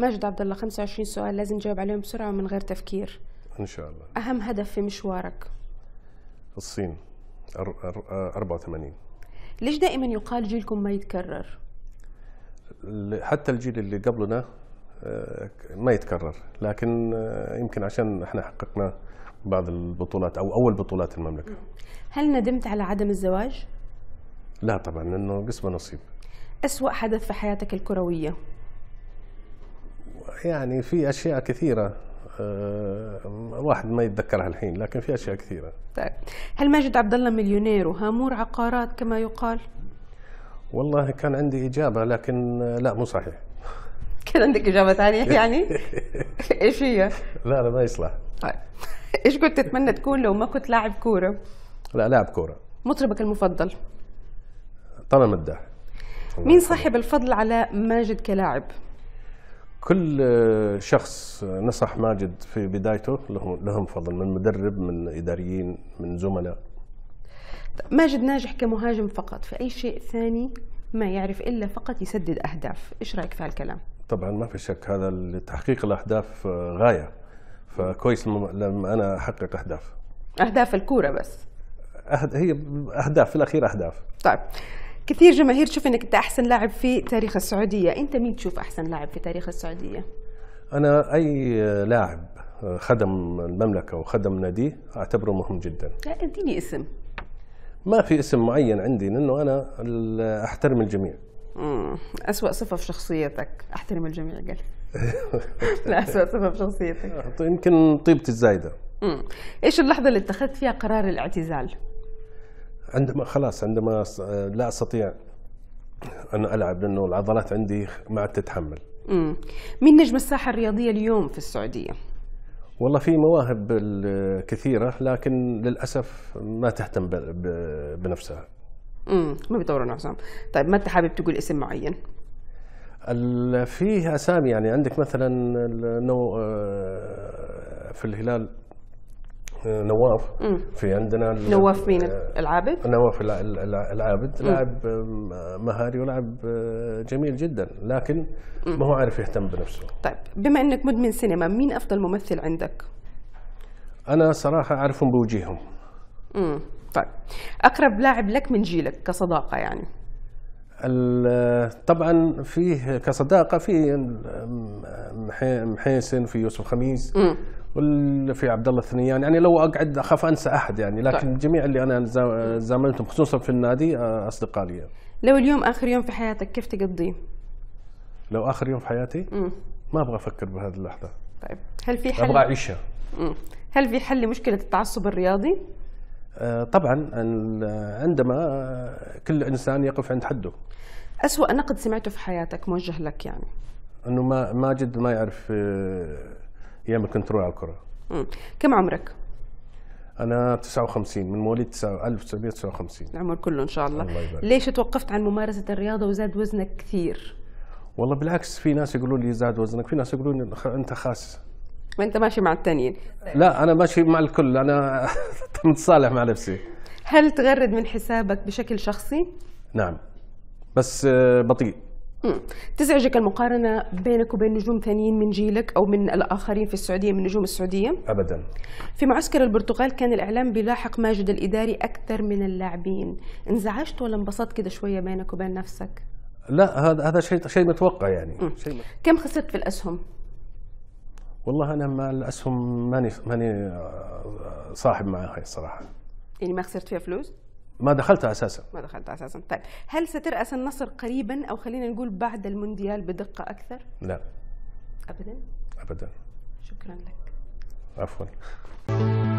ماجد عبد الله 25 سؤال لازم تجاوب عليهم بسرعه ومن غير تفكير ان شاء الله اهم هدف في مشوارك الصين 84 آه، ليش دائما يقال جيلكم ما يتكرر حتى الجيل اللي قبلنا آه، ما يتكرر لكن آه، يمكن عشان احنا حققنا بعض البطولات او اول بطولات المملكه هل ندمت على عدم الزواج لا طبعا لانه قسمه نصيب اسوا حدث في حياتك الكرويه يعني في اشياء كثيره الواحد آه، ما يتذكرها الحين لكن في اشياء كثيره طيب هل ماجد عبد الله مليونير وهامور عقارات كما يقال والله كان عندي اجابه لكن لا مو صحيح كان عندك اجابه ثانيه يعني ايش هي لا لا ما يصلح طيب ايش كنت تتمنى تكون لو ما كنت لاعب كوره لا لاعب كوره مطربك المفضل طلال مداح مين صاحب الفضل على ماجد كلاعب كل شخص نصح ماجد في بدايته لهم فضل من مدرب من اداريين من زملاء ماجد ناجح كمهاجم فقط في اي شيء ثاني ما يعرف الا فقط يسدد اهداف ايش رايك في هالكلام طبعا ما في شك هذا لتحقيق الاهداف غايه فكويس لما انا احقق اهداف اهداف الكوره بس هي اهداف في الاخير اهداف طيب كثير جماهير تشوف انك انت احسن لاعب في تاريخ السعوديه انت مين تشوف احسن لاعب في تاريخ السعوديه انا اي لاعب خدم المملكه وخدم ناديه اعتبره مهم جدا لا اديني اسم ما في اسم معين عندي لانه انا احترم الجميع امم اسوء صفه في شخصيتك احترم الجميع قال لا اسوء صفه في شخصيتك يمكن طيبتي الزايده امم ايش اللحظه اللي اتخذت فيها قرار الاعتزال عندما خلاص عندما آه، لا استطيع ان العب لانه العضلات عندي ما عاد تتحمل امم مين نجم الساحه الرياضيه اليوم في السعوديه والله في مواهب كثيره لكن للاسف ما تهتم بنفسها امم ما بيطوروا نفسهم طيب ما انت حابب تقول اسم معين فيه اسامي يعني عندك مثلا آه، في الهلال نواف في عندنا نواف مين آه، العابد؟ نواف العابد لاعب مهاري ولاعب آه، جميل جدا لكن ما هو عارف يهتم بنفسه طيب بما انك مدمن سينما مين افضل ممثل عندك؟ انا صراحه اعرفهم بوجيههم امم طيب اقرب لاعب لك من جيلك كصداقه يعني طبعا فيه كصداقه في محيسن في يوسف خميس مم. واللي في عبد الله الثنيان يعني لو اقعد اخاف انسى احد يعني لكن طيب. جميع اللي انا زاملتهم خصوصا في النادي آه، اصدقاء لي لو اليوم اخر يوم في حياتك كيف تقضيه؟ لو اخر يوم في حياتي؟ مم. ما ابغى افكر بهذه اللحظه طيب هل في حل؟ ابغى اعيشها هل في حل لمشكله التعصب الرياضي؟ آه طبعا عندما آه، كل انسان يقف عند حده أسوأ نقد سمعته في حياتك موجه لك يعني انه ما ماجد ما يعرف آه، يعمل كنترول على الكره كم عمرك انا 59 من مواليد 1959 العمر كله ان شاء الله, الله يبارك. ليش توقفت عن ممارسه الرياضه وزاد وزنك كثير والله بالعكس في ناس يقولوا لي زاد وزنك في ناس يقولوا لي انت خاس وانت انت ماشي مع الثانيين لا انا ماشي مع الكل انا متصالح مع نفسي هل تغرد من حسابك بشكل شخصي نعم بس آه، بطيء تزعجك المقارنة بينك وبين نجوم ثانيين من جيلك أو من الآخرين في السعودية من نجوم السعودية؟ أبدا في معسكر البرتغال كان الإعلام بيلاحق ماجد الإداري أكثر من اللاعبين انزعجت ولا انبسطت كده شوية بينك وبين نفسك؟ لا هذا هذا شيء شيء متوقع يعني شيء متوقع. كم خسرت في الأسهم؟ والله أنا ما الأسهم ماني ماني آه، صاحب معاها الصراحة يعني ما خسرت فيها فلوس؟ ما دخلتها اساسا ما دخلتها اساسا طيب هل سترأس النصر قريبا او خلينا نقول بعد المونديال بدقه اكثر لا ابدا ابدا شكرا لك عفوا